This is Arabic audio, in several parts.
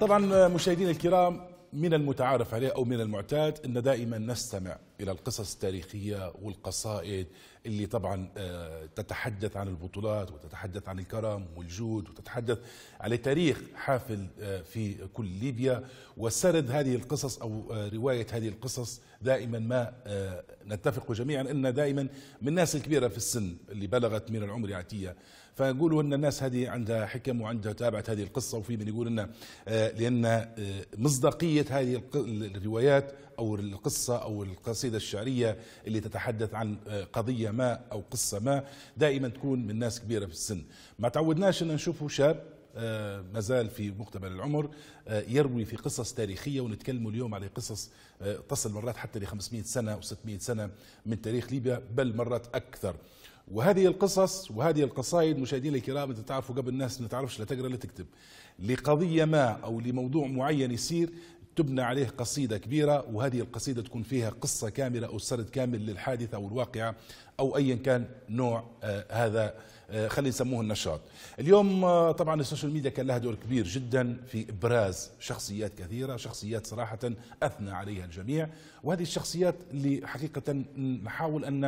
طبعا آه، مشاهدينا الكرام من المتعارف عليه او من المعتاد ان دائما نستمع الى القصص التاريخيه والقصائد اللي طبعا آه، تتحدث عن البطولات وتتحدث عن الكرم والجود وتتحدث على تاريخ حافل آه، في كل ليبيا وسرد هذه القصص او روايه هذه القصص دائما ما نتفق جميعا ان دائما من الناس الكبيره في السن اللي بلغت من العمر عتيه فنقولوا ان الناس هذه عندها حكم وعندها تابعت هذه القصه وفي من يقول ان آه، لان آه، مصداقيه هذه الروايات او القصه او القصيده الشعريه اللي تتحدث عن آه، قضيه ما او قصه ما دائما تكون من ناس كبيره في السن ما تعودناش ان نشوفه شاب مازال في مقتبل العمر يروي في قصص تاريخيه ونتكلم اليوم على قصص تصل مرات حتى ل 500 سنه و600 سنه من تاريخ ليبيا بل مرات اكثر وهذه القصص وهذه القصائد مشاهدينا الكرام انتم تعرفوا قبل الناس ما تعرفش لا تقرا لا تكتب لقضيه ما او لموضوع معين يصير تبنى عليه قصيدة كبيرة وهذه القصيدة تكون فيها قصة كاملة أو سرد كامل للحادثة أو الواقعة أو أيا كان نوع آه، هذا آه، خلي يسموه النشاط اليوم آه، طبعا السوشيال ميديا كان لها دور كبير جدا في إبراز شخصيات كثيرة شخصيات صراحة أثنى عليها الجميع وهذه الشخصيات اللي حقيقة نحاول أن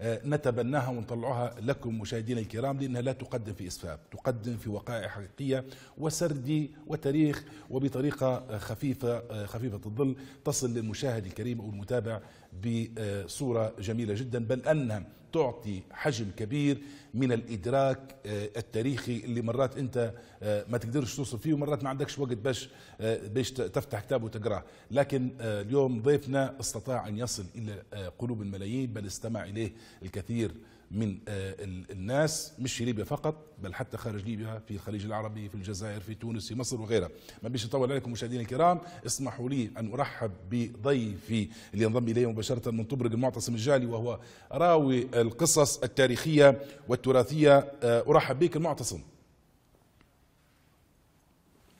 آه، نتبناها ونطلعها لكم مشاهدينا الكرام لأنها لا تقدم في إسفاف تقدم في وقائع حقيقية وسردي وتاريخ وبطريقة خفيفة خفيفة الظل تصل للمشاهد الكريم أو المتابع بصورة جميلة جدا بل أنها تعطي حجم كبير من الادراك آه، التاريخي اللي مرات انت آه، ما تقدرش توصف فيه ومرات ما عندكش وقت باش آه، باش تفتح كتاب وتقراه لكن اليوم ضيفنا استطاع ان يصل الى قلوب الملايين بل استمع اليه الكثير من آه، الناس مش في ليبيا فقط بل حتى خارج ليبيا في الخليج العربي في الجزائر في تونس في مصر وغيرها ما بيش اطول عليكم مشاهدينا الكرام اسمحوا لي ان ارحب بضيفي اللي ينضم الي مباشره من طبرق المعتصم الجالي وهو راوي القصص التاريخيه والتراثيه آه، ارحب بك المعتصم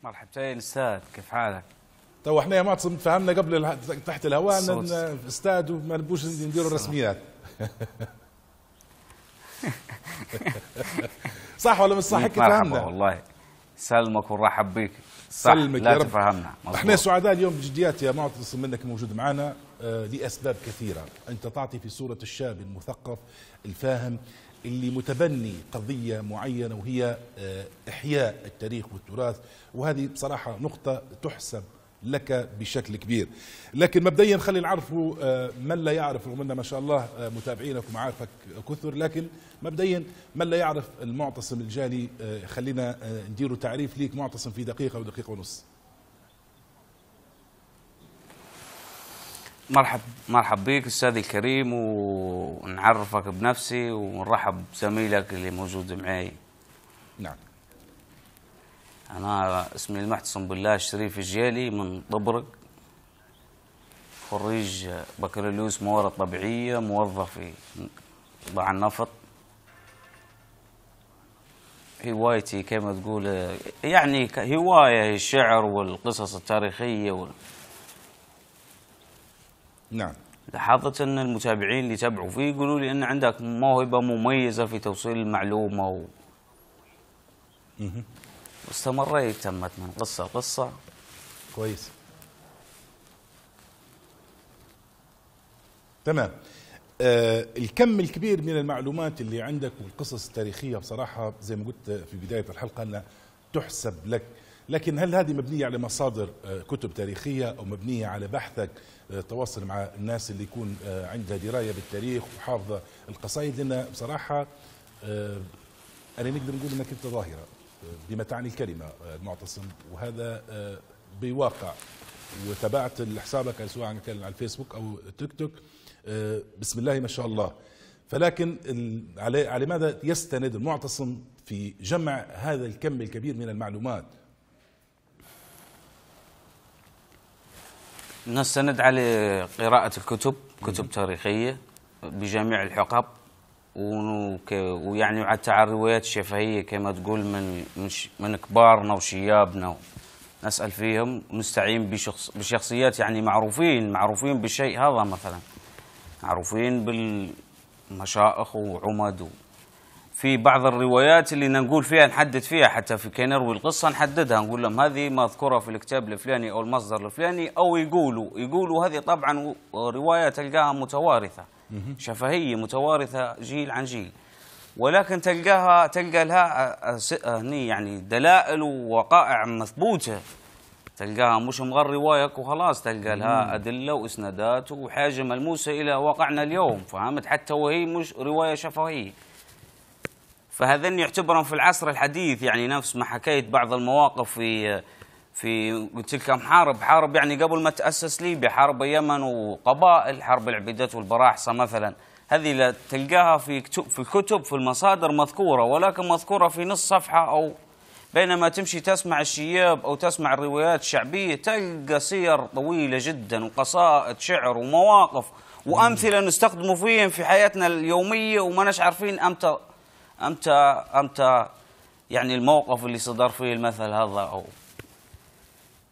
مرحبتين استاذ كيف حالك؟ تو احنا يا معتصم تفهمنا قبل تحت الهواء ان استاذ وما نبوش نديروا الرسميات صح ولا مش صح هيك إيه، تفهمنا والله سلمك ونرحب بك صح سلمك لا يا رب. تفهمنا احنا سعداء اليوم بجديات يا معتصم منك موجود معنا آه، لاسباب كثيره انت تعطي في صوره الشاب المثقف الفاهم اللي متبني قضية معينة وهي آه، إحياء التاريخ والتراث وهذه بصراحة نقطة تحسب لك بشكل كبير لكن مبدئيا خلينا نعرف آه، من لا يعرف رغم ان ما شاء الله آه، متابعينك ومعارفك كثر لكن مبدئيا من لا يعرف المعتصم الجالي آه، خلينا نديروا تعريف ليك معتصم في دقيقه ودقيقه ونص مرحب مرحب بك استاذي الكريم ونعرفك بنفسي ونرحب بزميلك اللي موجود معي نعم أنا اسمي المحتصم بالله الشريف الجيلي من طبرق خريج بكالوريوس موارد طبيعية موظف في قطاع النفط هوايتي كما تقول يعني هواية الشعر والقصص التاريخية وال... نعم لاحظت أن المتابعين اللي تابعوا فيه يقولوا لي أن عندك موهبة مميزة في توصيل المعلومة و... واستمريت تمت من قصة قصه كويس تمام آه الكم الكبير من المعلومات اللي عندك والقصص التاريخية بصراحة زي ما قلت في بداية الحلقة أنها تحسب لك لكن هل هذه مبنية على مصادر آه، كتب تاريخية أو مبنية على بحثك آه، تواصل مع الناس اللي يكون آه، عندها دراية بالتاريخ وحافظة القصائد لأن بصراحة أنا نقدر نقول أنك أنت ظاهرة بما تعني الكلمة آه، المعتصم وهذا آه، بواقع وتابعت حسابك سواء كان على الفيسبوك أو تيك توك آه، بسم الله ما شاء الله فلكن على لماذا ماذا يستند المعتصم في جمع هذا الكم الكبير من المعلومات نستند على قراءة الكتب كتب تاريخية بجميع الحقب ويعني حتى على الروايات الشفهيه كما تقول من من كبارنا وشيابنا نسال فيهم نستعين بشخص بشخصيات يعني معروفين معروفين بالشيء هذا مثلا معروفين بالمشائخ وعمد في بعض الروايات اللي نقول فيها نحدد فيها حتى في كي نروي القصه نحددها نقول لهم هذه مذكوره في الكتاب الفلاني او المصدر الفلاني او يقولوا يقولوا هذه طبعا روايه تلقاها متوارثه شفهية متوارثة جيل عن جيل ولكن تلقاها تلقى لها هني يعني دلائل ووقائع مثبوته تلقاها مش مغر روايك وخلاص تلقى لها ادله واسنادات وحاجه ملموسه الى واقعنا اليوم فهمت حتى وهي مش روايه شفهيه فهذن يعتبرون في العصر الحديث يعني نفس ما حكيت بعض المواقف في في تلك محارب حارب يعني قبل ما تأسس ليبيا حرب اليمن وقبائل حرب العبيدات والبراحصة مثلا هذه تلقاها في في الكتب في المصادر مذكورة ولكن مذكورة في نص صفحة أو بينما تمشي تسمع الشياب أو تسمع الروايات الشعبية تلقى سير طويلة جدا وقصائد شعر ومواقف وأمثلة نستخدم فيهم في حياتنا اليومية وما عارفين أمتى أمتى أمتى يعني الموقف اللي صدر فيه المثل هذا أو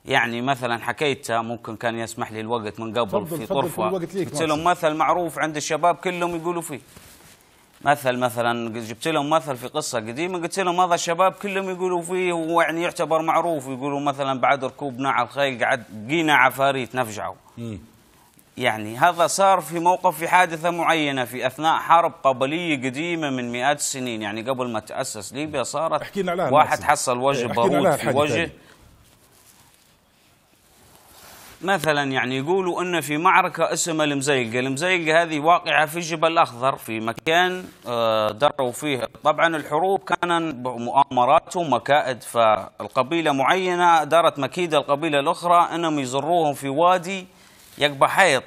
يعني مثلا حكيتها ممكن كان يسمح لي الوقت من قبل في طرفه قلت لهم مثل معروف عند الشباب كلهم يقولوا فيه مثل مثلا جبت لهم مثل في قصه قديمه قلت لهم هذا الشباب كلهم يقولوا فيه ويعني يعتبر معروف يقولوا مثلا بعد ركوبنا على الخيل قعد قينا عفاريت نفجعوا يعني هذا صار في موقف في حادثه معينه في اثناء حرب قبليه قديمه من مئات السنين يعني قبل ما تاسس ليبيا صارت واحد حصل وجه بارود في وجه مثلا يعني يقولوا أن في معركة اسمها المزيلقة المزيلقة هذه واقعة في الجبل الأخضر في مكان آه، دروا فيه طبعا الحروب كان مؤامرات ومكائد فالقبيلة معينة دارت مكيدة القبيلة الأخرى أنهم يزروهم في وادي يقبى حيط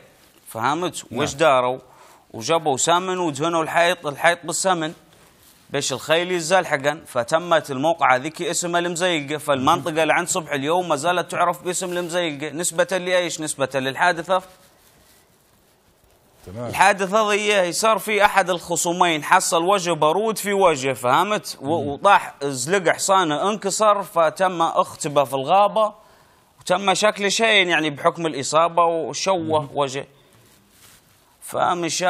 فهمت؟ نعم. وش داروا؟ وجابوا سمن ودهنوا الحيط الحيط بالسمن بيش الخيل يزال حقا فتمت الموقعة ذيك اسم المزيقة فالمنطقة اللي عند صبح اليوم ما زالت تعرف باسم المزيقة نسبة لأيش نسبة للحادثة تمام. الحادثة ذي صار في أحد الخصومين حصل وجه بارود في وجه فهمت وطاح زلق حصانه انكسر فتم اختبه في الغابة وتم شكل شيء يعني بحكم الإصابة وشوه وجه فمشى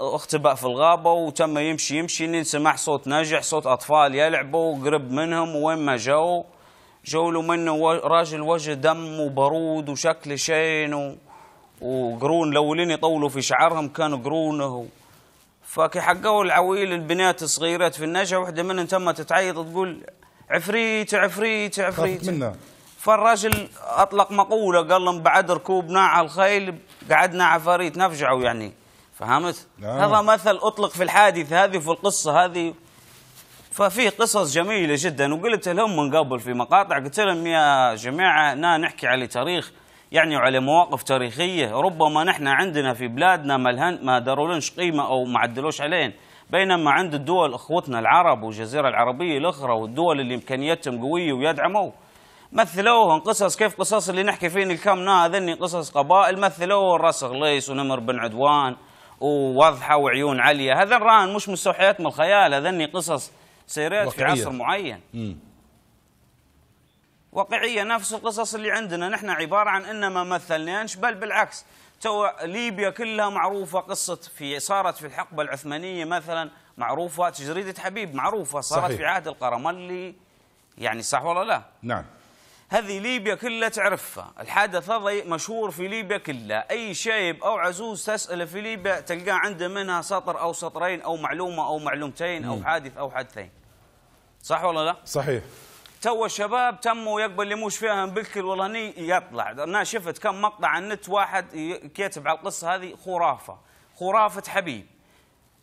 اختبأ في الغابة وتم يمشي يمشي لين سمع صوت ناجح صوت أطفال يلعبوا قرب منهم وين ما جو جو له منه راجل وجه دم وبرود وشكل شين و... وقرون لو لين يطولوا في شعرهم كانوا قرونه فكي حقوا العويل البنات الصغيرات في النجا وحده منهم تم تتعيط تقول عفريت عفريت عفريت فالراجل اطلق مقوله قال لهم بعد ركوبنا على الخيل قعدنا عفاريت نفجعوا يعني فهمت؟ نعم. هذا مثل أطلق في الحادثة هذه في القصة هذه ففي قصص جميلة جدا وقلت لهم من قبل في مقاطع قلت لهم يا جماعة نا نحكي على تاريخ يعني على مواقف تاريخية ربما نحن عندنا في بلادنا ملهن ما دارولنش قيمة أو ما عدلوش علينا بينما عند الدول أخوتنا العرب والجزيرة العربية الأخرى والدول اللي إمكانياتهم قوية ويدعموا مثلوهم قصص كيف قصص اللي نحكي فيه الكم نا هذني قصص قبائل مثلوهم راس غليس ونمر بن عدوان وواضحه وعيون عاليه هذا الران مش مستوحيات من الخيال هذني قصص سيرات في عصر معين مم. واقعيه نفس القصص اللي عندنا نحن عباره عن انما ما مثلناش بل بالعكس تو ليبيا كلها معروفه قصه في صارت في الحقبه العثمانيه مثلا معروفه تجريده حبيب معروفه صارت صحيح. في عهد القرملي يعني صح ولا لا؟ نعم هذه ليبيا كلها تعرفها الحدث هذا مشهور في ليبيا كلها أي شايب أو عزوز تسأله في ليبيا تلقاه عنده منها سطر أو سطرين أو معلومة أو معلومتين أو حادث أو حادثين صح ولا لا؟ صحيح تو الشباب تموا يقبل اللي موش فيها بالكل والله هني يطلع انا شفت كم مقطع على النت واحد كاتب على القصه هذه خرافه خرافه حبيب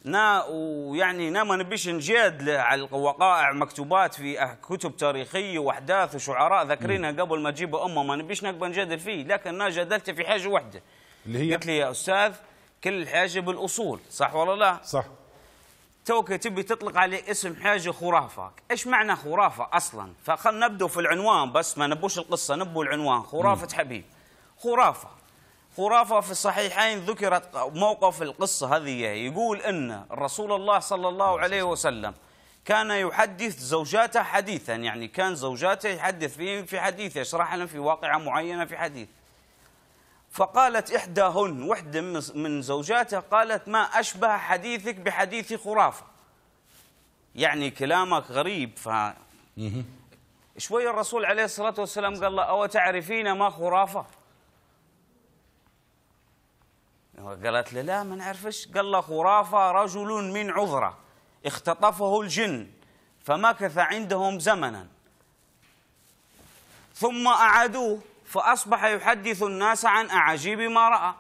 نا ويعني نا ما نبيش نجاد على الوقائع مكتوبات في أه كتب تاريخيه واحداث وشعراء ذاكرينها قبل ما تجيب امه ما نبيش نقبل نجادل فيه لكن انا جادلت في حاجه واحده اللي هي قلت لي يا استاذ كل حاجه بالاصول صح ولا لا صح توك تبي تطلق عليه اسم حاجه خرافه ايش معنى خرافه اصلا فخلنا نبدو في العنوان بس ما نبوش القصه نبو العنوان خرافه مم. حبيب خرافه خرافة في الصحيحين ذكرت موقف القصة هذه يقول أن رسول الله صلى الله عليه وسلم كان يحدث زوجاته حديثا يعني كان زوجاته يحدث فيهم في حديث يشرح لهم في واقعة معينة في حديث فقالت إحداهن وحدة من زوجاته قالت ما أشبه حديثك بحديث خرافة يعني كلامك غريب ف شوي الرسول عليه الصلاة والسلام قال له أو تعرفين ما خرافة قالت له لا ما نعرفش قال له خرافة رجل من عذرة اختطفه الجن فمكث عندهم زمنا ثم أعادوه فأصبح يحدث الناس عن أعاجيب ما رأى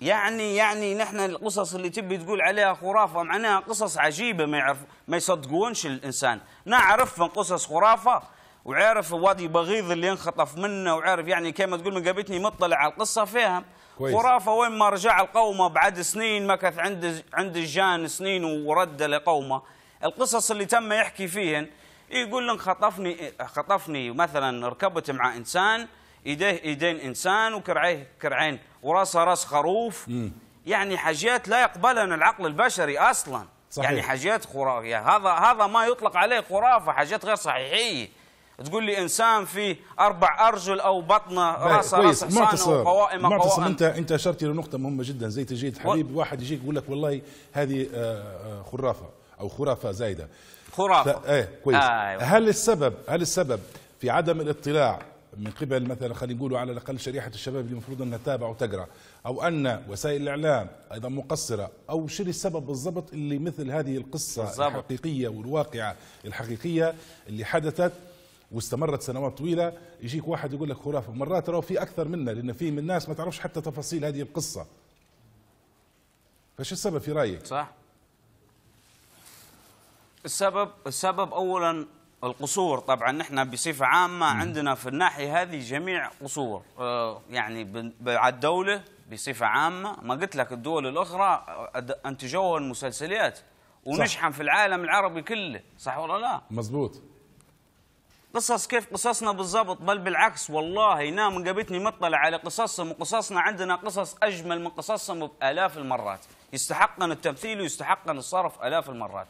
يعني يعني نحن القصص اللي تبي تقول عليها خرافة معناها قصص عجيبة ما يعرف ما يصدقونش الإنسان نعرف من قصص خرافة وعارف وادي بغيض اللي انخطف منه وعارف يعني كما تقول من قابتني مطلع على القصه فيها كويس. خرافه وين ما رجع القومه بعد سنين مكث عند عند الجان سنين ورد لقومه القصص اللي تم يحكي فيهن يقول انخطفني خطفني مثلا ركبت مع انسان ايديه ايدين انسان وكرعيه كرعين وراسه راس خروف م. يعني حاجات لا يقبلها العقل البشري اصلا يعني صحيح. يعني حاجات خرافيه هذا هذا ما يطلق عليه خرافه حاجات غير صحيحيه تقول لي انسان فيه اربع ارجل او بطنه راسه راس حصانه وقوائم قوائم انت انت اشرت الى نقطه مهمه جدا زي تجيد حبيب و... واحد يجيك يقول لك والله هذه آه، آه، خرافه او خرافه زايده خرافه ف... ايه كويس آه أيوة. هل السبب هل السبب في عدم الاطلاع من قبل مثلا خلينا نقولوا على الاقل شريحه الشباب اللي المفروض انها تتابع وتقرا او ان وسائل الاعلام ايضا مقصره او شنو السبب بالضبط اللي مثل هذه القصه بالزبط. الحقيقيه والواقعه الحقيقيه اللي حدثت واستمرت سنوات طويله يجيك واحد يقول لك خرافه مرات راهو في اكثر منا لان في من الناس ما تعرفش حتى تفاصيل هذه القصه فش السبب في رايك صح السبب السبب اولا القصور طبعا نحن بصفه عامه عندنا في الناحيه هذه جميع قصور آه، يعني على الدوله بصفه عامه ما قلت لك الدول الاخرى انتجوها المسلسلات ونشحن في العالم العربي كله صح ولا لا مزبوط قصص كيف قصصنا بالضبط بل بالعكس والله نام جابتني مطلع على قصصهم وقصصنا عندنا قصص أجمل من قصصهم بآلاف المرات يستحقن التمثيل ويستحقن الصرف آلاف المرات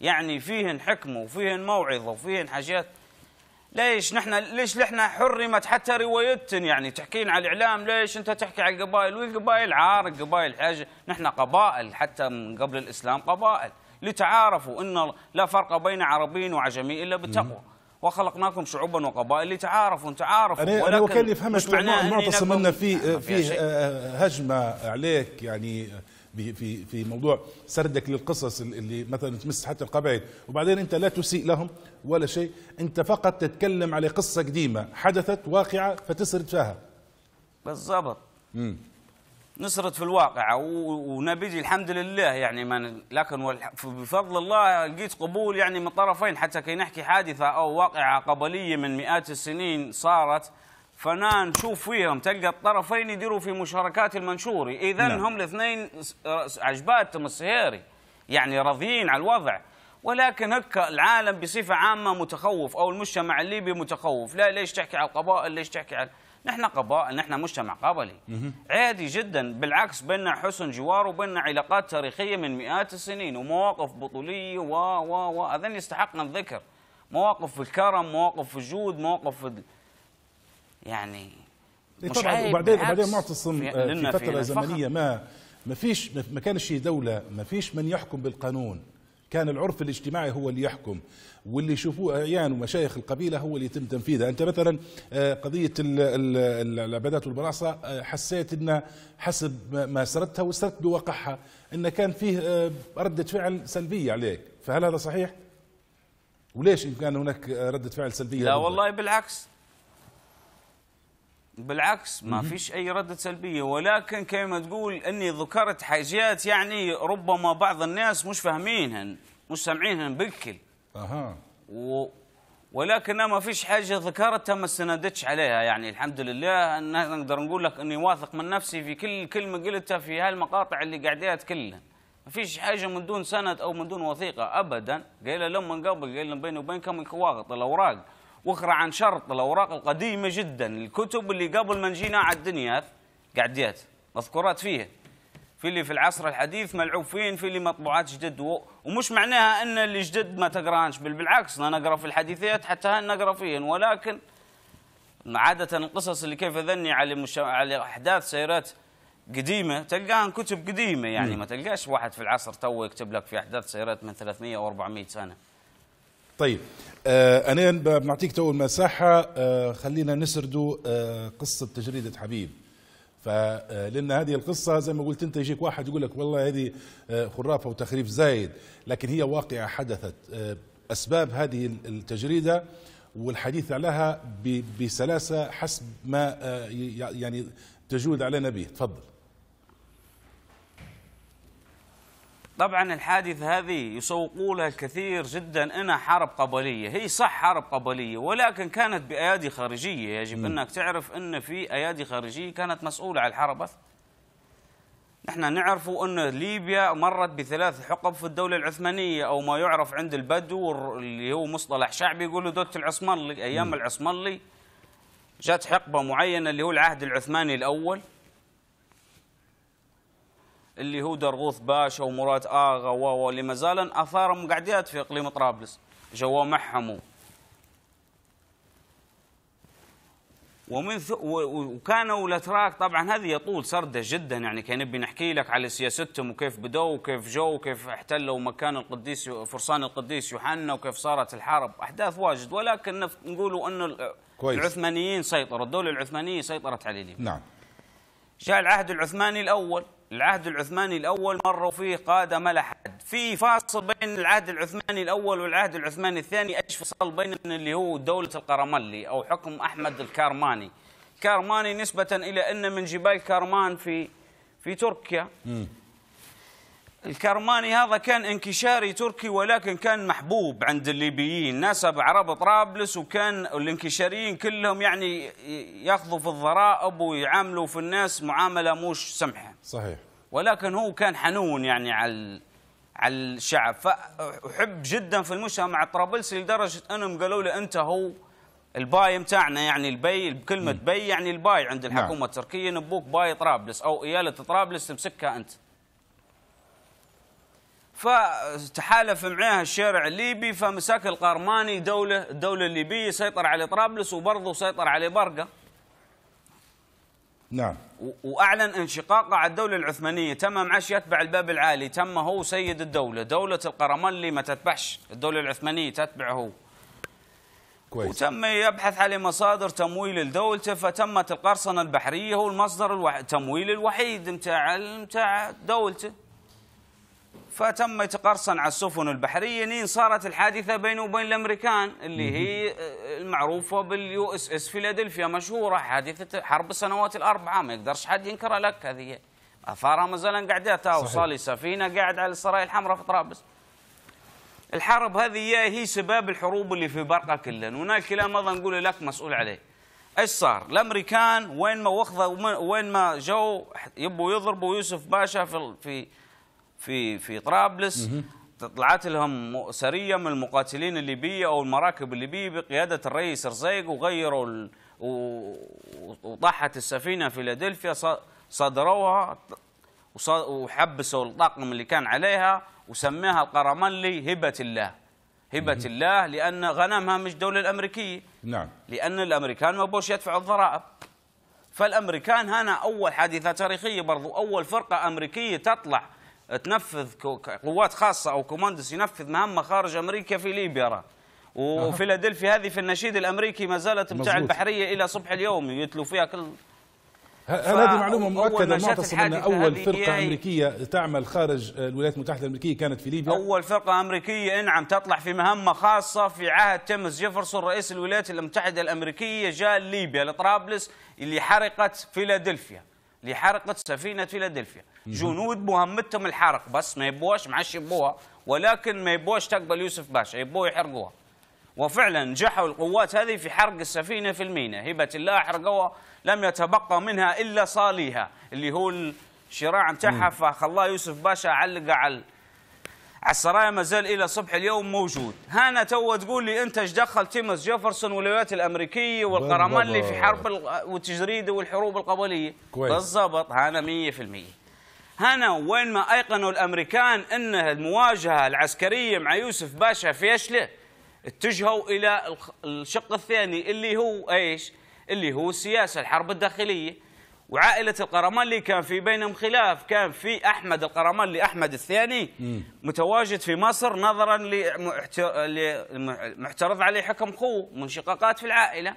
يعني فيهن حكمة وفيهن موعظة وفيهن حاجات ليش نحن ليش نحن حرمت حتى روايتن يعني تحكين على الإعلام ليش أنت تحكي على القبائل والقبائل عار قبائل حاجة نحن قبائل حتى من قبل الإسلام قبائل لتعارفوا أن لا فرق بين عربي وعجمي إلا بالتقوى وخلقناكم شعوبا وقبائل لتعارفوا تعارفوا يعني أنا, أنا وكان اللي يفهمك المعتصم أن في في آه، هجمة عليك يعني في في موضوع سردك للقصص اللي مثلا تمس حتى القبائل وبعدين انت لا تسيء لهم ولا شيء انت فقط تتكلم على قصه قديمه حدثت واقعه فتسرد فيها بالضبط نصرت في الواقع ونبيجي الحمد لله يعني من لكن بفضل الله لقيت قبول يعني من طرفين حتى كي نحكي حادثه او واقعه قبليه من مئات السنين صارت فانا نشوف فيهم تلقى الطرفين يديروا في مشاركات المنشوري اذا نعم. هم الاثنين عجباتهم السهيري يعني راضيين على الوضع ولكن هكا العالم بصفه عامه متخوف او المجتمع الليبي متخوف لا ليش تحكي على القبائل ليش تحكي على نحن قبائل نحن مجتمع قبلي عادي جدا بالعكس بيننا حسن جوار وبيننا علاقات تاريخيه من مئات السنين ومواقف بطوليه و و و اذن يستحقنا الذكر مواقف في الكرم مواقف في الجود مواقف في ال... يعني إيه، مش طبعا عيب وبعدين وبعدين معتصم في, آه، في فتره زمنيه ما ما فيش ما كانش دوله ما فيش من يحكم بالقانون كان العرف الاجتماعي هو اللي يحكم واللي يشوفوه اعيان ومشايخ القبيله هو اللي يتم تنفيذها انت مثلا آه، قضيه العبادات والبراصه آه، حسيت ان حسب ما سردتها وسردت بواقعها ان كان فيه آه، رده فعل سلبيه عليك فهل هذا صحيح وليش ان كان هناك رده فعل سلبيه لا والله بالعكس بالعكس ما فيش أي ردة سلبية ولكن كما تقول أني ذكرت حاجات يعني ربما بعض الناس مش فاهمينهن مش سامعينهن بالكل اها و ولكن ما فيش حاجه ذكرتها ما استندتش عليها يعني الحمد لله ان نقدر نقول لك اني واثق من نفسي في كل كلمه قلتها في هالمقاطع اللي قاعديها اتكلم ما فيش حاجه من دون سند او من دون وثيقه ابدا قايله لهم من قبل قايله بيني وبينكم كواغط الاوراق واخرى عن شرط الاوراق القديمه جدا الكتب اللي قبل ما نجينا على الدنيا قاعديات مذكورات فيها في اللي في العصر الحديث ملعوب فين في اللي مطبوعات جدد ومش معناها ان اللي جدد ما تقرانش بل بالعكس نقرا في الحديثيات حتى نقرا فيهن ولكن عاده القصص اللي كيف ذني على مش... على احداث سيارات قديمه تلقاها كتب قديمه يعني ما تلقاش واحد في العصر تو يكتب لك في احداث سيارات من 300 او 400 سنه طيب آه انا بنعطيك تو المساحه آه خلينا نسردوا آه قصه تجريده حبيب فلان هذه القصه زي ما قلت انت يجيك واحد يقول لك والله هذه آه، خرافه وتخريف زايد لكن هي واقعه حدثت آه، اسباب هذه التجريده والحديث عليها بسلاسه حسب ما آه، يعني تجود علينا به تفضل طبعا الحادث هذه يسوقوا لها الكثير جدا انها حرب قبليه، هي صح حرب قبليه ولكن كانت بايادي خارجيه، يجب انك تعرف ان في ايادي خارجيه كانت مسؤوله عن الحرب نحن نعرف ان ليبيا مرت بثلاث حقب في الدوله العثمانيه او ما يعرف عند البدو اللي هو مصطلح شعبي يقولوا دوله العصملي ايام العثمانلي العصملي جت حقبه معينه اللي هو العهد العثماني الاول اللي هو درغوث باشا ومراد اغا و و اللي ما زالن اثارهم قاعديات في اقليم طرابلس جوا معهم ومن وكانوا الاتراك طبعا هذه يطول سرده جدا يعني كان نبي نحكي لك على سياستهم وكيف بدوا وكيف جو وكيف احتلوا مكان القديس فرسان القديس يوحنا وكيف صارت الحرب احداث واجد ولكن نقولوا انه كويس. العثمانيين سيطروا الدوله العثمانيه سيطرت على اليمن نعم جاء العهد العثماني الاول العهد العثماني الأول مروا فيه قادة ملحد في فاصل بين العهد العثماني الأول والعهد العثماني الثاني ايش فصل بين اللي هو دولة القرملي أو حكم أحمد الكارماني كارماني نسبة إلى أنه من جبال كارمان في في تركيا الكرماني هذا كان انكشاري تركي ولكن كان محبوب عند الليبيين ناسب عرب طرابلس وكان الانكشاريين كلهم يعني ياخذوا في الضرائب ويعاملوا في الناس معاملة مش سمحة صحيح ولكن هو كان حنون يعني على على الشعب فأحب جدا في المجتمع الطرابلسي لدرجة أنهم قالوا له أنت هو الباي متاعنا يعني البي بكلمة بي يعني الباي عند نعم. الحكومة التركية نبوك باي طرابلس أو إيالة طرابلس تمسكها أنت فتحالف معها الشارع الليبي فمسك القرماني دولة الدولة الليبية سيطر على طرابلس وبرضه سيطر على برقة نعم واعلن انشقاقه على الدوله العثمانيه تم معش يتبع الباب العالي تم هو سيد الدوله دوله القرمان اللي ما تتبعش الدوله العثمانيه تتبعه هو كويس. وتم يبحث على مصادر تمويل لدولته فتمت القرصنه البحريه هو المصدر الوح... التمويل الوحيد متاع متاع دولته فتم يتقرصن على السفن البحرية لين صارت الحادثة بينه وبين الأمريكان اللي هي آه، المعروفة باليو اس اس فيلادلفيا مشهورة حادثة حرب السنوات الأربعة ما يقدرش حد ينكرها لك هذه أثارها ما زالن قاعدتها وصالي سفينة قاعد على السرايا الحمراء في طرابلس الحرب هذه هي سباب الحروب اللي في برقة كلها هناك كلام هذا نقول لك مسؤول عليه ايش صار؟ الامريكان وين ما وخذوا وين ما جو يبوا يضربوا يوسف باشا في في في في طرابلس طلعت لهم سريه من المقاتلين الليبيه او المراكب الليبيه بقياده الرئيس رزيق وغيروا ال... وطاحت السفينه فيلادلفيا صدروها وحبسوا الطاقم اللي كان عليها وسماها القرملي هبه الله هبه مم. الله لان غنمها مش دوله الامريكيه نعم لان الامريكان ما بوش يدفعوا الضرائب فالامريكان هنا اول حادثه تاريخيه برضو اول فرقه امريكيه تطلع تنفذ قوات خاصة أو كوماندوس ينفذ مهمة خارج أمريكا في ليبيا وفيلادلفيا هذه في النشيد الأمريكي ما زالت متاع البحرية إلى صبح اليوم يتلو فيها كل هل هذه معلومة مؤكدة معتصم أن أول فرقة أمريكية تعمل خارج الولايات المتحدة الأمريكية كانت في ليبيا؟ أول فرقة أمريكية نعم تطلع في مهمة خاصة في عهد تيمس جيفرسون رئيس الولايات المتحدة الأمريكية جاء ليبيا لطرابلس اللي حرقت فيلادلفيا لحرقه سفينه فيلادلفيا جنود مهمتهم الحرق بس ما يبوش معش يبوها ولكن ما يبوش تقبل يوسف باشا يبوه يحرقوها وفعلا نجحوا القوات هذه في حرق السفينه في الميناء هبه الله حرقوها لم يتبقى منها الا صاليها اللي هو الشراع نتاعها فخلاه يوسف باشا علق على السرايا ما زال الى صبح اليوم موجود هنا تو تقول لي انت ايش دخل تيمس جيفرسون والولايات الامريكيه والقرامال اللي في حرب والتجريد والحروب القبليه كويس بالضبط هانا 100% هنا وين ما ايقنوا الامريكان ان المواجهه العسكريه مع يوسف باشا فيشله اتجهوا الى الشق الثاني اللي هو ايش اللي هو السياسه الحرب الداخليه وعائله القرمان اللي كان في بينهم خلاف كان في احمد القرمان أحمد الثاني متواجد في مصر نظرا لمحترض عليه حكم خوه منشقاقات في العائله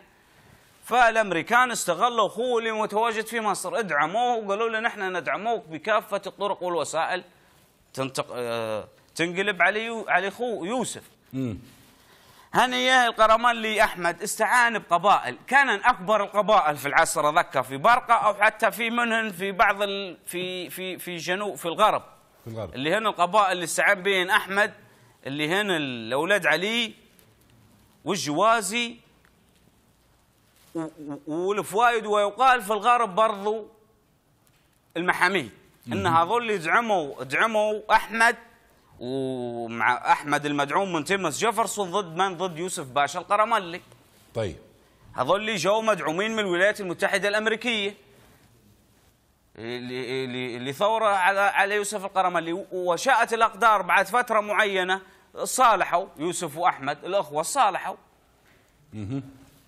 فالامريكان استغلوا خوه اللي متواجد في مصر ادعموه وقالوا له نحن ندعموك بكافه الطرق والوسائل تنتق... آه، تنقلب علي علي خوه يوسف هنية القرمان احمد استعان بقبائل كان أكبر القبائل في العصر ذكر في برقة أو حتى في منهن في بعض ال... في في في جنوب في الغرب في الغرب اللي هن القبائل اللي استعان بين أحمد اللي هن الأولاد علي والجوازي و... والفوايد ويقال في الغرب برضو المحامي إن هذول اللي دعموا دعموا أحمد ومع احمد المدعوم من تيمس جيفرسون ضد من ضد يوسف باشا القرملي طيب هذول جو مدعومين من الولايات المتحده الامريكيه لثوره على على يوسف القرملي وشاءت الاقدار بعد فتره معينه صالحوا يوسف واحمد الاخوه صالحوا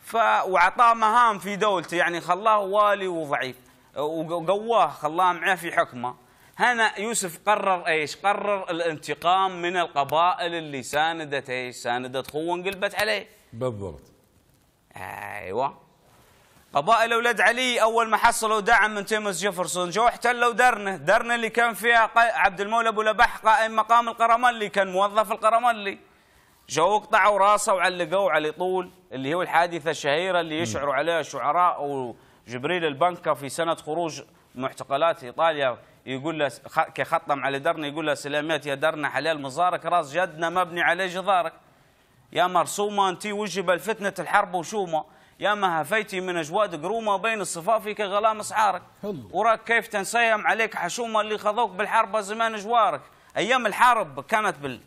ف وعطاه مهام في دولته يعني خلاه والي وضعيف وقواه خلاه معاه في حكمه هنا يوسف قرر ايش؟ قرر الانتقام من القبائل اللي ساندت ايش؟ ساندت خوه وانقلبت عليه. بالضبط. ايوه. قبائل اولاد علي اول ما حصلوا دعم من تيمس جيفرسون جو احتلوا درنه، درنه اللي كان فيها عبد المولى ابو لبح قائم مقام القرملي كان موظف القرملي. جو قطعوا راسه وعلقوه على طول اللي هو الحادثه الشهيره اللي يشعروا عليها الشعراء وجبريل البنكا في سنه خروج معتقلات ايطاليا يقول له كخطم على درنا يقول له سلامات يا درنا حلال مزارك راس جدنا مبني على جدارك يا مرسومة أنت وجب الفتنة الحرب وشومة يا ما هفيتي من أجواد قرومة بين الصفافي كغلام أسعارك وراك كيف تنسيم عليك حشومة اللي خذوك بالحرب زمان جوارك أيام الحرب كانت بال...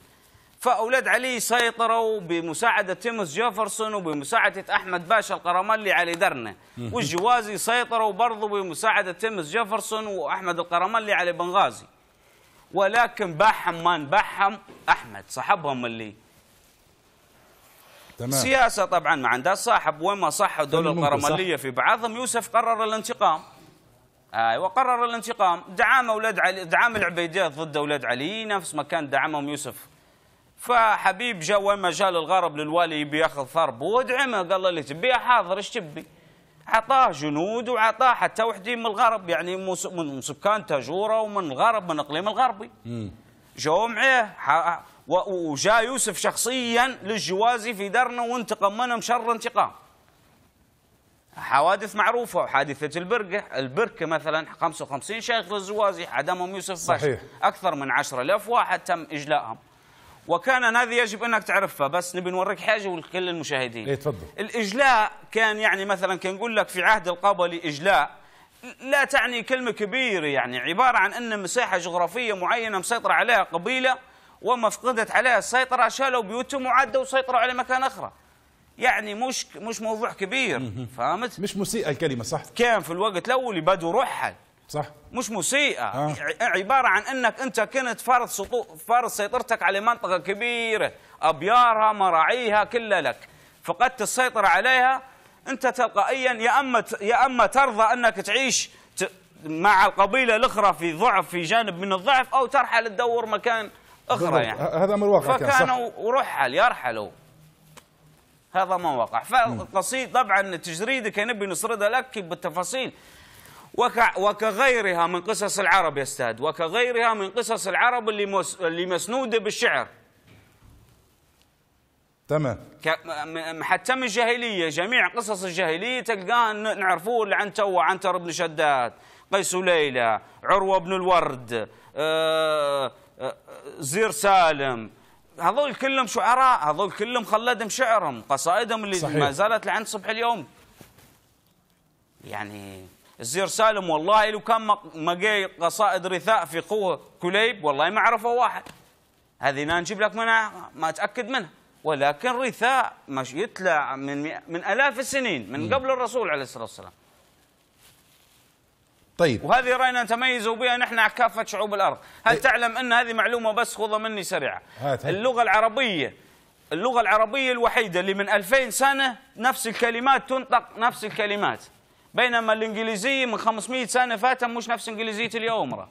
فاولاد علي سيطروا بمساعده تيموس جيفرسون وبمساعده احمد باشا القرملي على درنا والجوازي سيطروا برضه بمساعده تيموس جيفرسون واحمد القرملي على بنغازي ولكن بحم من بحم احمد صاحبهم اللي تمام. سياسة طبعا ما عندها صاحب وين ما صح الدولة طيب، القرملية في بعضهم يوسف قرر الانتقام ايوه قرر الانتقام دعم اولاد علي دعم العبيديات ضد اولاد علي نفس ما كان دعمهم يوسف فحبيب جا وين ما جاء للغرب يبي ياخذ ثرب وادعمه قال له اللي تبيه حاضر ايش تبي؟ عطاه جنود وعطاه حتى وحدين من الغرب يعني من سكان تاجوره ومن الغرب من الاقليم الغربي. جو معيه وجاء يوسف شخصيا للجوازي في درنا وانتقم منهم شر انتقام. حوادث معروفة حادثة البركة البركة مثلا 55 شيخ للزوازي عدمهم يوسف باشا صحيح. أكثر من 10000 واحد تم إجلائهم وكان هذه يجب انك تعرفها بس نبي نوريك حاجه ولكل المشاهدين ايه تفضل الاجلاء كان يعني مثلا كان يقول لك في عهد القبلي اجلاء لا تعني كلمه كبيره يعني عباره عن ان مساحه جغرافيه معينه مسيطره عليها قبيله وما فقدت عليها السيطره شالوا بيوتهم وعدوا وسيطروا على مكان اخر يعني مش مش موضوع كبير فهمت مش مسيئه الكلمه صح كان في الوقت الأول بدوا رحل صح مش مسيئه آه. عباره عن انك انت كنت فارض سطو... فارض سيطرتك على منطقه كبيره ابيارها مراعيها كلها لك فقدت السيطره عليها انت تلقائيا يا اما يا اما ترضى انك تعيش ت... مع القبيله الاخرى في ضعف في جانب من الضعف او ترحل تدور مكان اخرى يعني هذا امر واقع فكانوا ورحل رحل يرحلوا هذا ما وقع فالقصيد طبعا تجريدك كان نبي نسردها لك بالتفاصيل وكغيرها من قصص العرب يا استاذ وكغيرها من قصص العرب اللي اللي مسنوده بالشعر تمام حتى من الجاهليه جميع قصص الجاهليه تلقاه نعرفوه تو وعنتر بن شداد قيس وليلى عروه بن الورد آه، آه، زير سالم هذول كلهم شعراء هذول كلهم خلدهم شعرهم قصائدهم اللي صحيح. ما زالت لعند صبح اليوم يعني الزير سالم والله لو كان مقاي قصائد رثاء في قوة كليب والله ما عرفه واحد هذه أنا نجيب لك منها ما أتأكد منها ولكن رثاء مش يتلع من من آلاف السنين من قبل الرسول عليه الصلاة والسلام طيب وهذه راينا نتميز بها نحن كافه شعوب الارض، هل طيب. تعلم ان هذه معلومه بس خذها مني سريعه؟ هات اللغه العربيه اللغه العربيه الوحيده اللي من 2000 سنه نفس الكلمات تنطق نفس الكلمات بينما الإنجليزية من 500 سنة فاتت مش نفس إنجليزية اليوم رأى.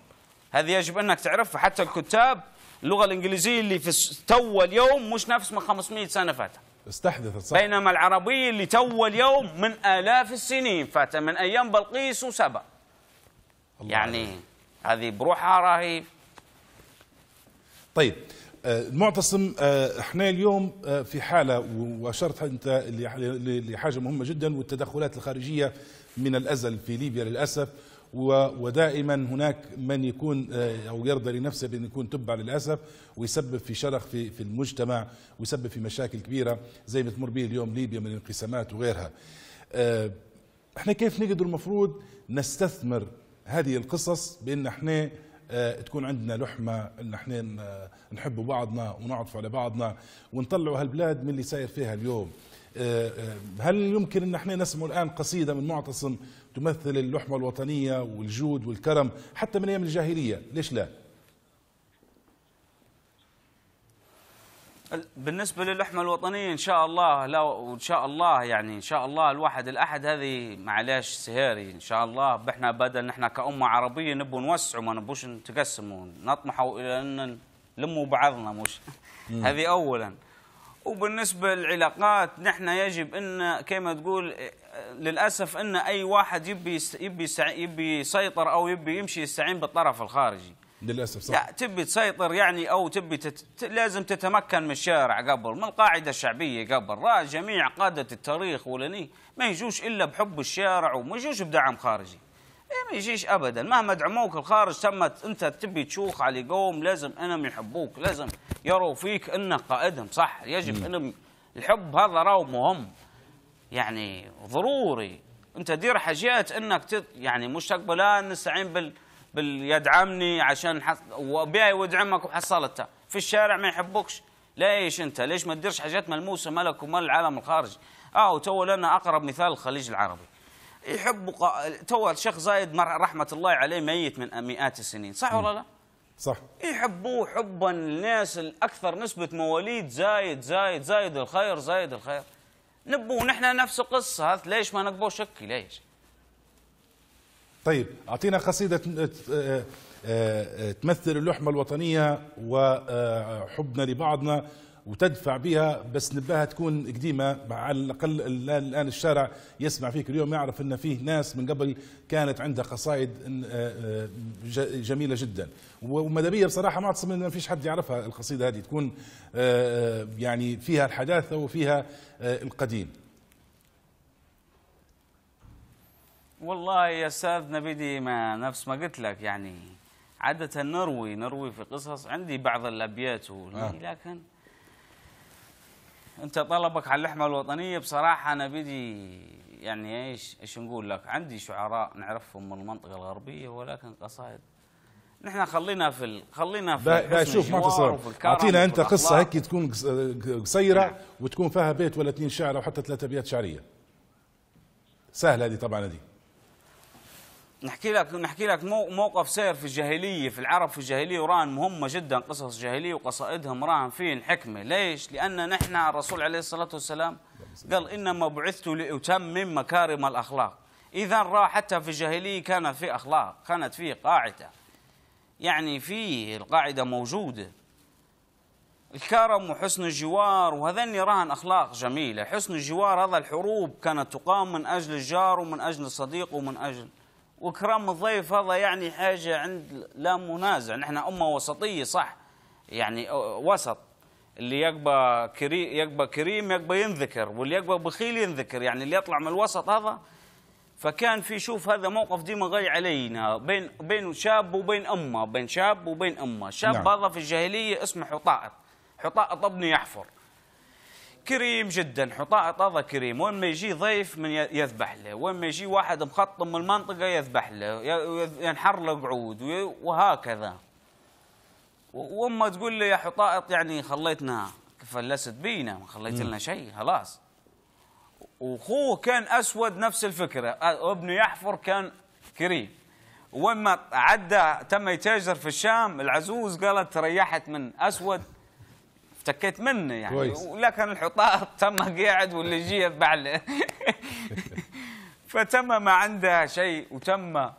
هذه يجب أنك تعرفها حتى الكتاب اللغة الإنجليزية اللي في تو اليوم مش نفس من 500 سنة فاتت استحدثت صح بينما العربية اللي تو اليوم من آلاف السنين فاتت من أيام بلقيس وسبأ يعني عزيز. هذه بروحها راهي طيب آه، المعتصم آه، احنا اليوم آه، في حاله واشرت انت لحاجه مهمه جدا والتدخلات الخارجيه من الأزل في ليبيا للأسف ودائما هناك من يكون آه، او يرضى لنفسه بان يكون تبع للاسف ويسبب في شرخ في في المجتمع ويسبب في مشاكل كبيره زي ما تمر به اليوم ليبيا من انقسامات وغيرها. آه، احنا كيف نقدر المفروض نستثمر هذه القصص بان احنا آه، تكون عندنا لحمة ان احنا نحب بعضنا ونعطف على بعضنا ونطلعوا هالبلاد من اللي ساير فيها اليوم آه، آه، هل يمكن ان احنا نسمع الان قصيده من معتصم تمثل اللحمه الوطنيه والجود والكرم حتى من ايام الجاهليه ليش لا بالنسبه للحمه الوطنيه ان شاء الله لا وان شاء الله يعني ان شاء الله الواحد الاحد هذه معلش سهيري ان شاء الله احنا بدل نحن كامه عربيه نبوا نوسعوا ما نبوش نتقسموا نطمحوا الى ان نلموا بعضنا مش هذه اولا وبالنسبة للعلاقات نحن يجب أن كما تقول آه، للأسف أن أي واحد يبي يبي يبي يسيطر أو يبي يمشي يستعين بالطرف الخارجي للأسف صح لا تبي تسيطر يعني أو تبي تت... لازم تتمكن من الشارع قبل من القاعدة الشعبية قبل رأى جميع قادة التاريخ ولني ما يجوش إلا بحب الشارع وما يجوش بدعم خارجي إيه ما يجيش ابدا مهما دعموك الخارج تمت انت تبي تشوخ على قوم لازم انهم يحبوك لازم يروا فيك انك قائدهم صح يجب انهم الحب هذا راهو مهم يعني ضروري انت دير حاجات انك تت يعني مستقبلا نستعين بال باليدعمني عشان حص... وبيع ودعمك وحصلتها في الشارع ما يحبوكش ليش انت ليش ما تديرش حاجات ملموسه ملك ومال العالم الخارجي اه وتو لنا اقرب مثال الخليج العربي يحب تو الشيخ زايد رحمه الله عليه ميت من مئات السنين صح ولا لا؟ صح يحبوه حبا الناس الاكثر نسبه مواليد زايد زايد زايد الخير زايد الخير نبوه نحن نفس القصه هذا ليش ما نقبوه شكي ليش؟ طيب اعطينا قصيده آه، آه، آه، تمثل اللحمه الوطنيه وحبنا لبعضنا وتدفع بها بس نباها تكون قديمه على الاقل الان الشارع يسمع فيك اليوم يعرف ان فيه ناس من قبل كانت عندها قصائد آه، آه، جميله جدا ومدبيه بصراحه ما أعتصم ان ما فيش حد يعرفها القصيده هذه تكون آه، يعني فيها الحداثه وفيها القديم والله يا استاذ نبيدي ما نفس ما قلت لك يعني عاده نروي نروي في قصص عندي بعض الابيات آه. لكن انت طلبك على اللحمه الوطنيه بصراحه انا بدي يعني ايش ايش نقول لك عندي شعراء نعرفهم من المنطقه الغربيه ولكن قصائد نحن خلينا في ال... خلينا في لا شوف ما تصير اعطينا انت قصه هيك تكون قصيره وتكون فيها بيت ولا اثنين شعر او حتى ثلاثة ابيات شعريه سهله هذه طبعا هذه نحكي لك نحكي لك موقف سير في الجاهليه في العرب في الجاهليه وران مهمه جدا قصص الجاهليه وقصائدهم ران فيه الحكمه ليش لان نحن الرسول عليه الصلاه والسلام قال انما بعثت لاتمم مكارم الاخلاق اذا راه حتى في الجاهليه كانت في اخلاق كانت في قاعده يعني في القاعده موجوده الكرم وحسن الجوار وهذني راهن أخلاق جميلة حسن الجوار هذا الحروب كانت تقام من أجل الجار ومن أجل الصديق ومن أجل واكرام الضيف هذا يعني حاجه عند لا منازع نحن امه وسطيه صح يعني وسط اللي يقبى كريم يقبى كريم يقبى ينذكر واللي يقبى بخيل ينذكر يعني اللي يطلع من الوسط هذا فكان في شوف هذا موقف ديما غي علينا بين بين شاب وبين امه بين شاب وبين امه شاب نعم. هذا في الجاهليه اسمه حطائط حطائط ابني يحفر كريم جدا هذا كريم وين ما يجي ضيف من يذبح له وين ما يجي واحد مخطم من المنطقه يذبح له ينحر له قعود وهكذا وامه تقول لي يا حطائط يعني خليتنا فلست بينا ما خليت لنا شيء خلاص واخوه كان اسود نفس الفكره ابنه يحفر كان كريم وين ما عدى تم يتاجر في الشام العزوز قالت تريحت من اسود افتكيت منه يعني كويس. ولكن الحطاط تم قاعد واللي جيت بعد فتم ما عندها شيء وتم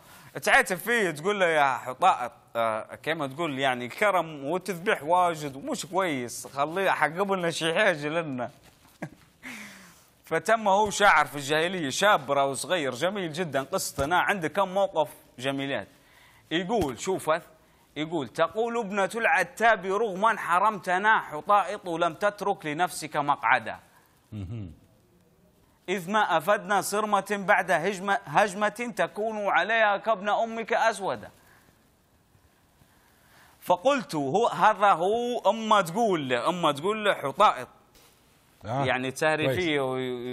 تعاتب فيه تقول له يا حطائط آه، كما تقول يعني كرم وتذبح واجد ومش كويس خليه حق قبلنا شي حاجه لنا فتم هو شاعر في الجاهليه شاب صغير جميل جدا قصته انا عنده كم موقف جميلات يقول شوفه يقول تقول ابنة العتاب رغما حرمتنا حطائط لم تترك لنفسك مقعدا إذ ما أفدنا صرمة بعد هجمة, هجمة تكون عليها كابن أمك أسودا فقلت هو هذا هو أما تقول أما تقول حطائط آه. يعني فيه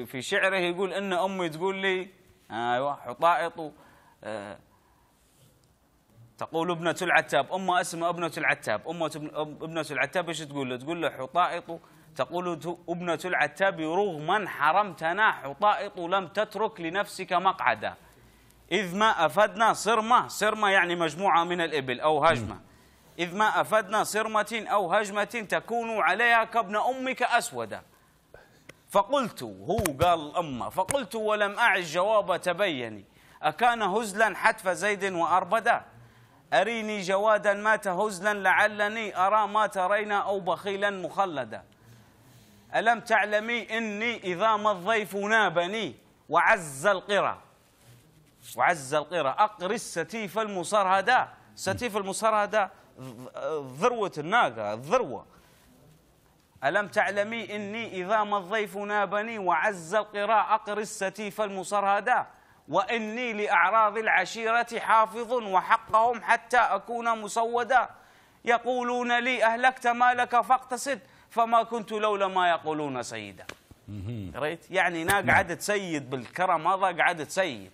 في شعره يقول إن أمي تقول لي أيوة حطائط آه تقول ابنة العتاب أم اسمها ابنة العتاب أمة ابنة العتاب إيش تقول له تقول له حطائط تقول ابنة العتاب رغما حرمتنا حطائط لم تترك لنفسك مقعدا إذ ما أفدنا صرمة صرمة يعني مجموعة من الإبل أو هجمة إذ ما أفدنا صرمة أو هجمة تكون عليها كابن أمك أسودا فقلت هو قال أمه فقلت ولم أعد جواب تبيني أكان هزلا حتف زيد وأربدا أريني جوادا مات هزلا لعلني أرى ما ترين أو بخيلا مخلدا ألم تعلمي إني إذا ما الضيف نابني وعز القرى وعز القرى أقر الستيف المصرهدا ستيف المصرهدا ذروة الناقة الذروة ألم تعلمي إني إذا ما الضيف نابني وعز القراء أقر الستيف المصرهدا وإني لأعراض العشيرة حافظ وحقهم حتى أكون مسودا يقولون لي أهلكت مالك فاقتصد فما كنت لولا ما يقولون سيدا ريت يعني نا قعدت نعم. سيد بالكرم هذا قعدت سيد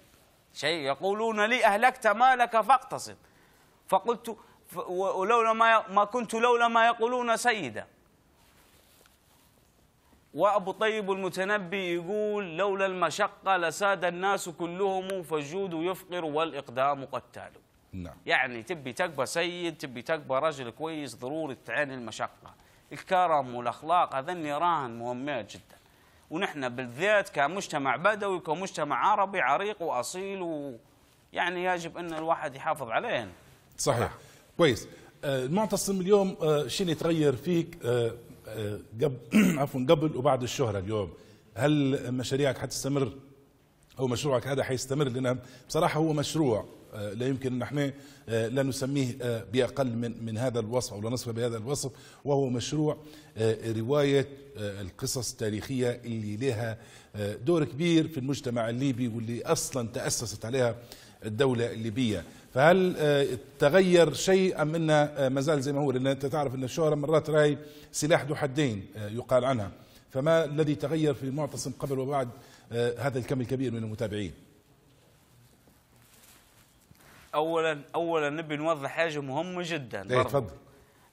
شيء يقولون لي أهلكت مالك فاقتصد فقلت ولولا ما ما كنت لولا ما يقولون سيدا وأبو طيب المتنبي يقول لولا المشقة لساد الناس كلهم فالجود يفقر والإقدام قتال نعم. يعني تبي تقبى سيد تبي تقبى رجل كويس ضروري تعاني المشقة الكرم والأخلاق هذني راهن مهمات جدا ونحن بالذات كمجتمع بدوي كمجتمع عربي عريق وأصيل و... يعني يجب أن الواحد يحافظ عليهن صحيح كويس آه، المعتصم اليوم آه، شنو يتغير فيك آه، آه، قبل عفوا قبل وبعد الشهره اليوم هل مشاريعك حتستمر او مشروعك هذا حيستمر لنا بصراحه هو مشروع آه، لا يمكن ان احنا آه، لا نسميه باقل من من هذا الوصف او لا نصفه بهذا الوصف وهو مشروع روايه القصص التاريخيه اللي لها دور كبير في المجتمع الليبي واللي اصلا تاسست عليها الدوله الليبيه فهل آه، تغير شيء ام انه آه، ما زال زي ما هو لان انت تعرف ان الشهره مرات راي سلاح ذو حدين آه، يقال عنها فما الذي تغير في معتصم قبل وبعد هذا الكم الكبير من المتابعين اولا اولا نبي نوضح حاجه مهمه جدا ايه تفضل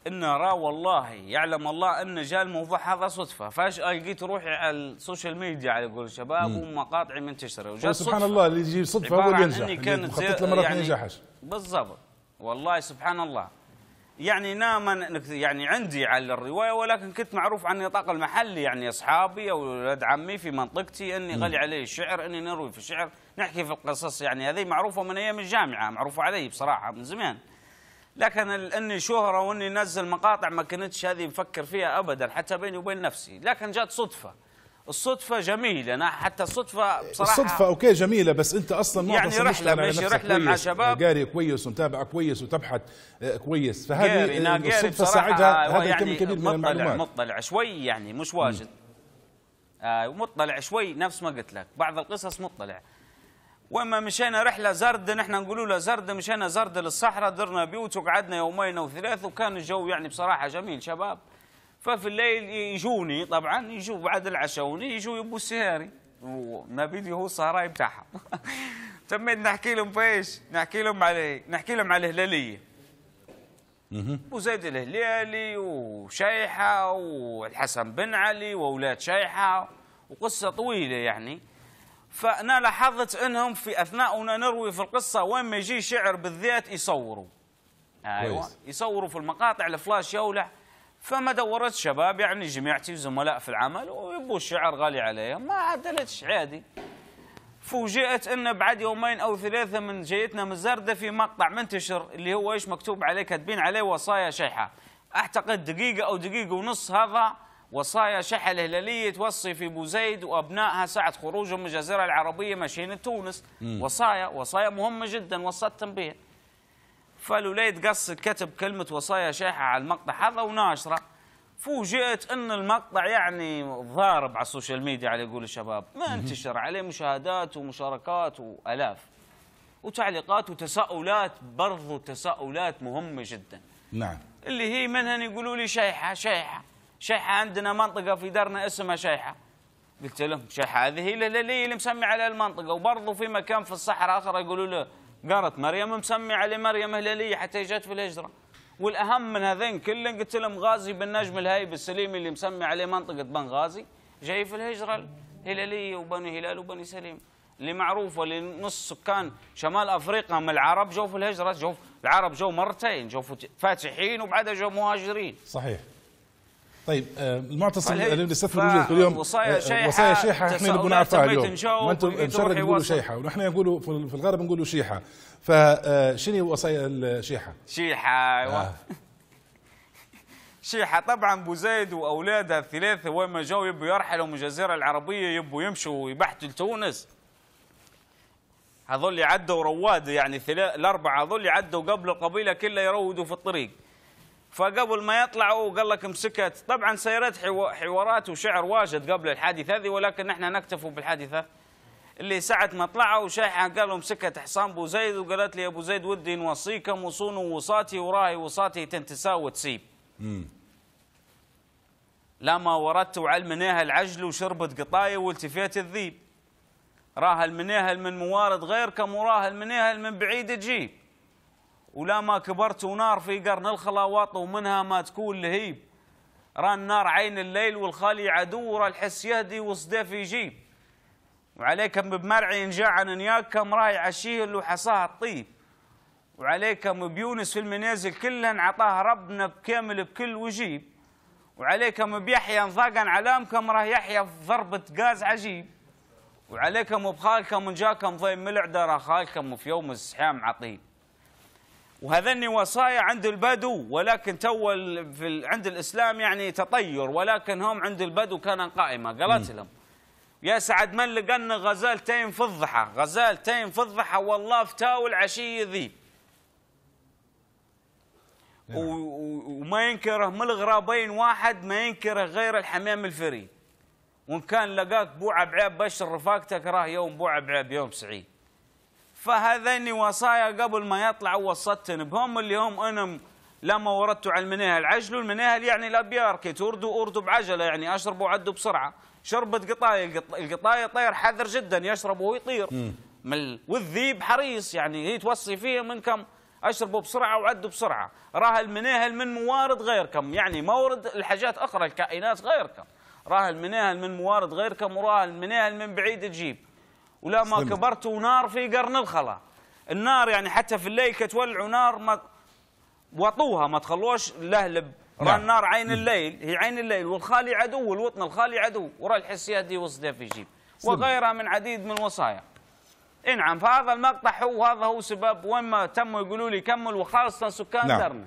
ان راه والله يعلم الله ان جاء الموضوع هذا صدفه فجاه لقيت روحي على السوشيال ميديا على قول الشباب ومقاطعي منتشره وجاء سبحان الله اللي يجي صدفه هو اللي ينجح اني كانت يعني, يعني ينجحش بالضبط والله سبحان الله يعني ناما يعني عندي على الروايه ولكن كنت معروف عن النطاق المحلي يعني اصحابي او اولاد عمي في منطقتي اني غلي علي الشعر اني نروي في الشعر نحكي في القصص يعني هذه معروفه من ايام الجامعه معروفه علي بصراحه من زمان لكن اني شهره واني نزل مقاطع ما كنتش هذه مفكر فيها ابدا حتى بيني وبين نفسي لكن جات صدفه الصدفه جميله انا نعم، حتى الصدفه بصراحه الصدفه اوكي جميله بس انت اصلا ما يعني رحله ماشي رحله مع شباب قاري كويس ومتابع كويس وتبحث آه، كويس فهذه آه، الصدفه ساعدها هذا يعني كبير من المعلومات مطلع شوي يعني مش واجد آه مطلع شوي نفس ما قلت لك بعض القصص مطلع وما مشينا رحلة زردة نحن نقولوا له زردة مشينا زردة للصحراء درنا بيوت وقعدنا يومين أو ثلاث وكان الجو يعني بصراحة جميل شباب ففي الليل يجوني طبعا يجوا بعد العشاء يجوا يبوا السهاري ونبيدي هو السهراي بتاعها تميت نحكي لهم فايش نحكي لهم على إيه؟ نحكي لهم على الهلاليه وزيد الهلالي وشيحه والحسن بن علي واولاد شيحه وقصه طويله يعني فانا لاحظت انهم في اثناء أنا نروي في القصه وين ما يجي شعر بالذات يصوروا ايوه يصوروا في المقاطع الفلاش يولع فما دورت شباب يعني جماعتي وزملاء في العمل ويبوا الشعر غالي عليهم ما عدلتش عادي فوجئت ان بعد يومين او ثلاثه من جيتنا من الزرده في مقطع منتشر اللي هو ايش مكتوب عليه كاتبين عليه وصايا شيحه اعتقد دقيقه او دقيقه ونص هذا وصايا شحة الهلاليه توصي في بوزيد وابنائها ساعه خروجهم من الجزيره العربيه ماشيين لتونس وصايا وصايا مهمه جدا وصتهم بها فالوليد قص كتب كلمة وصايا شيحة على المقطع هذا وناشره فوجئت ان المقطع يعني ضارب على السوشيال ميديا على يقول الشباب ما انتشر عليه مشاهدات ومشاركات والاف وتعليقات وتساؤلات برضو تساؤلات مهمة جدا نعم اللي هي منهن يقولوا لي شيحة شيحة شيحة عندنا منطقة في دارنا اسمها شيحة قلت لهم شيحة هذه هي اللي مسمي على المنطقة وبرضو في مكان في الصحراء آخر يقولوا له قالت مريم مسمي عليه مريم هلاليه حتى جت في الهجره والاهم من هذين كلهم قلت لهم غازي بن نجم الهيب السليمي اللي مسمي عليه منطقه بنغازي جاي في الهجره الهلاليه وبني هلال وبني سليم اللي معروفه لنص سكان شمال افريقيا من العرب جو في الهجره جو العرب جو مرتين جو فاتحين وبعدها جو مهاجرين صحيح طيب آه، المعتصم الاستاذ وجهه كل يوم وصايا شيحه احنا نبغى نعرفها اليوم وانتم انتم المشرق يقولوا شيحه ونحن نقولوا في الغرب نقولوا شيحه فشنو آه، وصايا الشيحه؟ شيحه ايوه آه. شيحه طبعا بو زيد واولادها الثلاثه وين ما جو يبوا يرحلوا من الجزيره العربيه يبوا يمشوا ويبحثوا لتونس هذول اللي عدوا رواد يعني الاربعه هذول اللي عدوا قبل القبيله كلها يرودوا في الطريق فقبل ما يطلع وقال لك مسكت طبعا سيرت حوارات وشعر واجد قبل الحادثه هذه ولكن احنا نكتفوا بالحادثه اللي ساعة ما طلعوا وشيحه قالوا مسكت حصان بو زيد وقالت لي يا ابو زيد ودي نوصيكم وصونوا وصاتي وراي وصاتي تنتسى وتسيب. امم لما وردت وعلمناها العجل وشربت قطايه والتفيت الذيب. راها المنيهل من موارد غيركم وراها المنيهل من بعيد تجيب. ولا ما كبرت ونار في قرن الخلاوات ومنها ما تكون لهيب ران نار عين الليل والخالي عدو ورا الحس يهدي وصديف يجيب وعليكم بمرعي إن جاع نياكم راي عشيه اللي حصاها الطيب وعليكم بيونس في المنازل كلهن عطاها ربنا بكامل بكل وجيب وعليكم بيحيى انضاقا علامكم راه يحيى ضربة غاز عجيب وعليكم بخالكم ان جاكم ضيم ملعدة راه خالكم وفي يوم الزحام عطيب وهذني وصايا عند البدو ولكن تو في عند الاسلام يعني تطير ولكن هم عند البدو كان قائمه قالت لهم يا سعد من لقن غزالتين فضحه غزالتين فضحه والله فتاو العشيه ذي نعم. وما ينكره من الغرابين واحد ما ينكره غير الحمام الفري وان كان لقاك بوعب عيب بشر رفاقتك راه يوم بوعب عيب يوم سعيد فهذني وصايا قبل ما يطلع وصتن بهم اللي هم انم لما وردتوا على المناهل عجلوا المناهل يعني الابيار كي توردوا اوردوا بعجله يعني اشربوا عدوا بسرعه شربت قطايه القطايه طير حذر جدا يشرب ويطير من والذيب حريص يعني هي توصي فيه منكم اشربوا بسرعه وعدوا بسرعه راه المناهل من موارد غيركم يعني مورد الحاجات اخرى الكائنات غيركم راه المناهل من موارد غيركم وراه المناهل من بعيد تجيب ولا ما كبرتوا نار في قرن الخلا النار يعني حتى في الليل كتولعوا نار ما وطوها ما تخلوش لهلب راه نعم. النار عين الليل هي عين الليل والخالي عدو والوطن الخالي عدو ورا الحسيات دي وصدها في جيب وغيرها من عديد من الوصايا اي نعم فهذا المقطع هو هذا هو سبب وين ما تموا يقولوا لي كمل وخاصه سكان نعم. درنا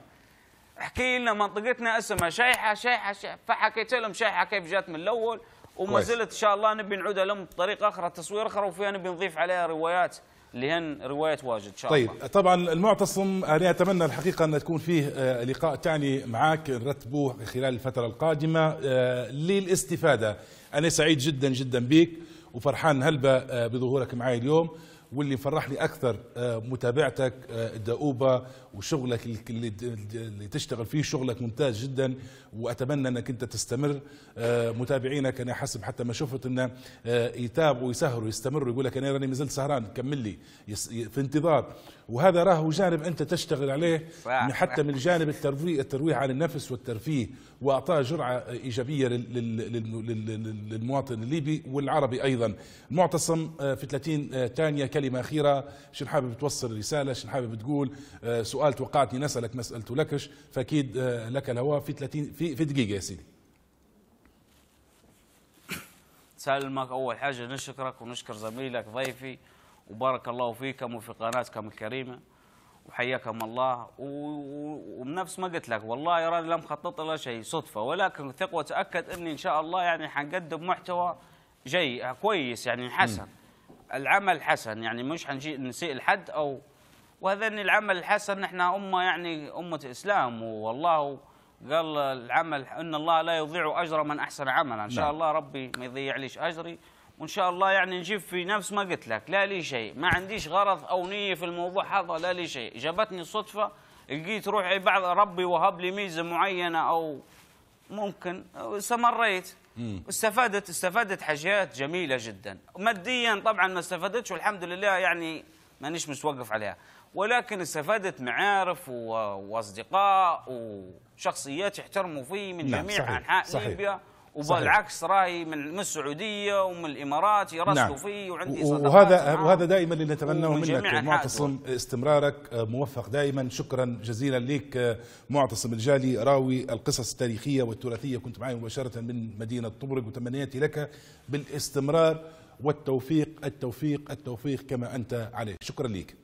احكي لنا منطقتنا اسمها شيحه شيحه شيحه فحكيت لهم شيحه كيف جات من الاول وما زلت ان شاء الله نبي نعود لهم بطريقه اخرى تصوير اخرى وفيها نبي نضيف عليها روايات اللي هن روايه واجد ان شاء طيب الله. طبعا المعتصم انا اتمنى الحقيقه ان تكون فيه آه، لقاء ثاني معك نرتبوه خلال الفتره القادمه آه، للاستفاده انا سعيد جدا جدا بك وفرحان هلبة آه، بظهورك معي اليوم واللي فرحني اكثر متابعتك الدؤوبه وشغلك اللي تشتغل فيه شغلك ممتاز جدا واتمنى انك انت تستمر آه، متابعينك انا حسب حتى ما شفت انه آه، يتابعوا ويسهر ويستمر يقول لك انا راني ما زلت سهران كمل لي في انتظار وهذا راهو جانب انت تشتغل عليه حتى من الجانب الترويح الترويح عن النفس والترفيه واعطاء جرعه ايجابيه للمواطن الليبي والعربي ايضا معتصم آه، في 30 ثانيه كلمه اخيره شن حابب توصل رساله شن حابب تقول سؤال توقعتني نسالك ما سالته لكش فاكيد لك الهواء في 30 في في في دقيقه يا سيدي سلمك اول حاجه نشكرك ونشكر زميلك ضيفي وبارك الله فيكم وفي قناتكم الكريمه وحياكم الله وبنفس ما قلت لك والله راني لم خطط الا شيء صدفه ولكن ثق وتاكد اني ان شاء الله يعني حنقدم محتوى جاي كويس يعني حسن م. العمل حسن يعني مش حنجي نسيء الحد او وهذا ان العمل الحسن نحن امه يعني امه اسلام والله قال العمل ان الله لا يضيع اجر من احسن عملا ان شاء نعم. الله ربي ما يضيع ليش اجري وان شاء الله يعني نجيب في نفس ما قلت لك لا لي شيء ما عنديش غرض او نيه في الموضوع هذا لا لي شيء جابتني صدفه لقيت روحي بعض ربي وهب لي ميزه معينه او ممكن استمريت استفادت استفادت حاجات جميله جدا ماديا طبعا ما استفادتش والحمد لله يعني مانيش متوقف عليها ولكن استفادت معارف واصدقاء وشخصيات يحترموا فيه من نعم، جميع صحيح انحاء صحيح ليبيا وبالعكس راي من السعوديه ومن الامارات يرسلوا نعم. فيه وعندي وهذا وهذا دائما اللي نتمناه منك معتصم استمرارك آه، موفق دائما شكرا جزيلا لك آه، معتصم الجالي راوي القصص التاريخيه والتراثيه كنت معي مباشره من مدينه طبرق وتمنياتي لك بالاستمرار والتوفيق التوفيق التوفيق كما انت عليه شكرا لك